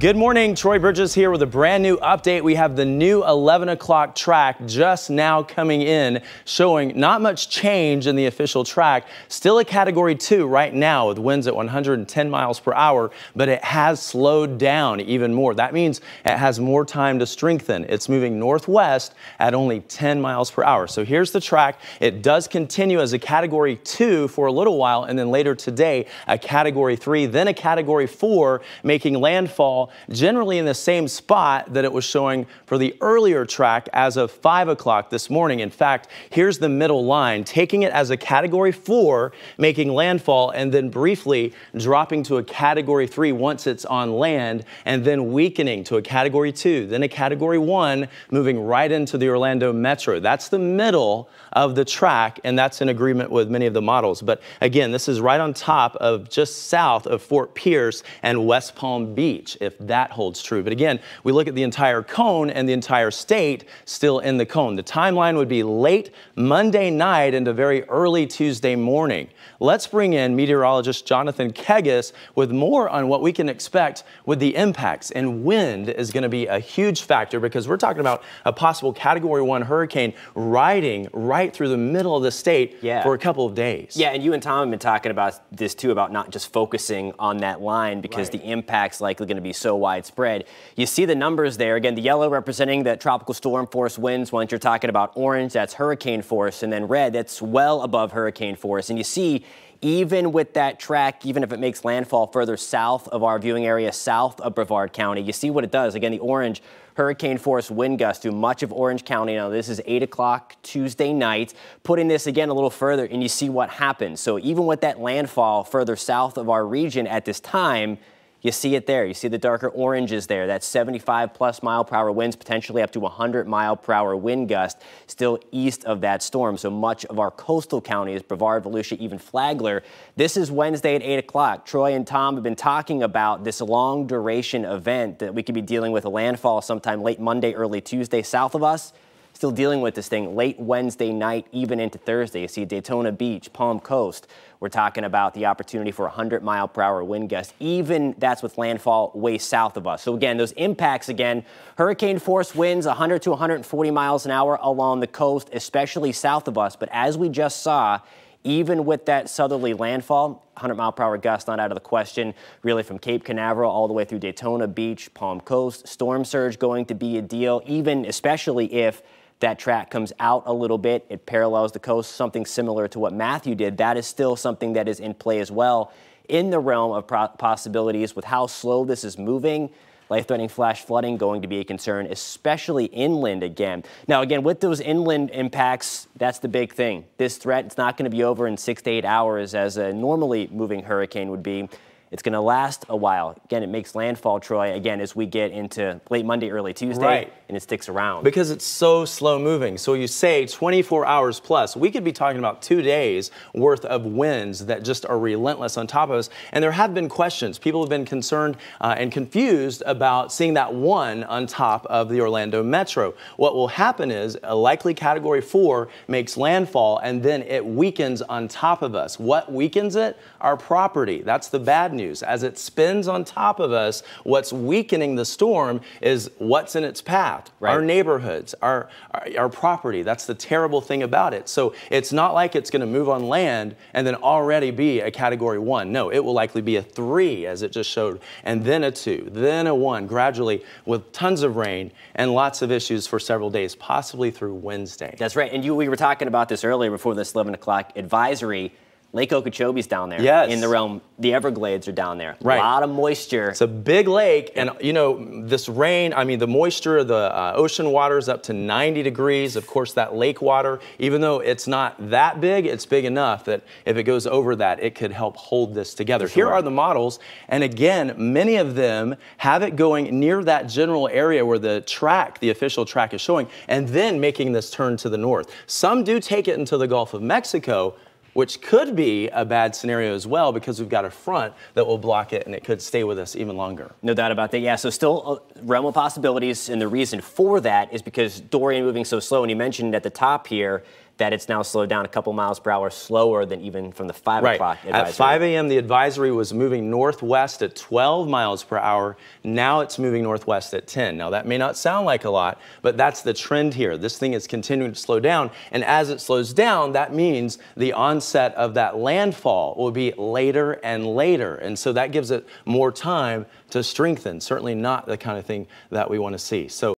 Good morning, Troy Bridges here with a brand new update. We have the new 11 o'clock track just now coming in, showing not much change in the official track. Still a category two right now with winds at 110 miles per hour, but it has slowed down even more. That means it has more time to strengthen. It's moving northwest at only 10 miles per hour. So here's the track. It does continue as a category two for a little while, and then later today, a category three, then a category four, making landfall generally in the same spot that it was showing for the earlier track as of 5 o'clock this morning. In fact, here's the middle line, taking it as a Category 4, making landfall, and then briefly dropping to a Category 3 once it's on land, and then weakening to a Category 2, then a Category 1, moving right into the Orlando Metro. That's the middle of the track, and that's in agreement with many of the models. But again, this is right on top of just south of Fort Pierce and West Palm Beach. If that holds true. But again, we look at the entire cone and the entire state still in the cone. The timeline would be late Monday night into very early Tuesday morning. Let's bring in meteorologist Jonathan Keggis with more on what we can expect with the impacts. And wind is going to be a huge factor because we're talking about a possible Category 1 hurricane riding right through the middle of the state yeah. for a couple of days. Yeah, and you and Tom have been talking about this too, about not just focusing on that line because right. the impact's likely going to be so so widespread. You see the numbers there. Again, the yellow representing that tropical storm force winds. Once you're talking about orange, that's hurricane force. And then red, that's well above hurricane force. And you see even with that track, even if it makes landfall further south of our viewing area, south of Brevard County, you see what it does. Again, the orange hurricane force wind gust through much of Orange County. Now, this is 8 o'clock Tuesday night. Putting this again a little further, and you see what happens. So, even with that landfall further south of our region at this time, you see it there. You see the darker oranges there. That 75 plus mile per hour winds, potentially up to 100 mile per hour wind gust, still east of that storm. So much of our coastal counties, Brevard, Volusia, even Flagler. This is Wednesday at 8 o'clock. Troy and Tom have been talking about this long duration event that we could be dealing with a landfall sometime late Monday, early Tuesday south of us still dealing with this thing late Wednesday night, even into Thursday. You see Daytona Beach, Palm Coast. We're talking about the opportunity for 100 mile per hour wind gusts. Even that's with landfall way south of us. So again, those impacts again, hurricane force winds 100 to 140 miles an hour along the coast, especially south of us. But as we just saw, even with that southerly landfall, 100 mile per hour gust not out of the question, really from Cape Canaveral all the way through Daytona Beach, Palm Coast. Storm surge going to be a deal, even especially if that track comes out a little bit. It parallels the coast, something similar to what Matthew did. That is still something that is in play as well in the realm of possibilities with how slow this is moving. Life threatening flash flooding going to be a concern, especially inland again. Now, again, with those inland impacts, that's the big thing. This threat is not going to be over in six to eight hours as a normally moving hurricane would be. It's going to last a while. Again, it makes landfall, Troy, again, as we get into late Monday, early Tuesday, right. and it sticks around. Because it's so slow moving. So you say 24 hours plus. We could be talking about two days worth of winds that just are relentless on top of us. And there have been questions. People have been concerned uh, and confused about seeing that one on top of the Orlando Metro. What will happen is a uh, likely Category 4 makes landfall, and then it weakens on top of us. What weakens it? Our property. That's the bad news. As it spins on top of us, what's weakening the storm is what's in its path right. our neighborhoods, our, our, our property. That's the terrible thing about it. So it's not like it's going to move on land and then already be a category one. No, it will likely be a three, as it just showed, and then a two, then a one, gradually with tons of rain and lots of issues for several days, possibly through Wednesday. That's right. And you, we were talking about this earlier before this 11 o'clock advisory Lake Okeechobee's down there. Yes. In the realm, the Everglades are down there. Right. A lot of moisture. It's a big lake, and you know this rain. I mean, the moisture, the uh, ocean water is up to 90 degrees. Of course, that lake water, even though it's not that big, it's big enough that if it goes over that, it could help hold this together. Here are the models, and again, many of them have it going near that general area where the track, the official track, is showing, and then making this turn to the north. Some do take it into the Gulf of Mexico which could be a bad scenario as well because we've got a front that will block it and it could stay with us even longer. No doubt about that. Yeah, so still a realm of possibilities. And the reason for that is because Dorian moving so slow, and you mentioned at the top here, that it's now slowed down a couple miles per hour slower than even from the 5 right. o'clock advisory. At 5 a.m., the advisory was moving northwest at 12 miles per hour. Now it's moving northwest at 10. Now, that may not sound like a lot, but that's the trend here. This thing is continuing to slow down. And as it slows down, that means the onset of that landfall will be later and later. And so that gives it more time to strengthen. Certainly not the kind of thing that we want to see. So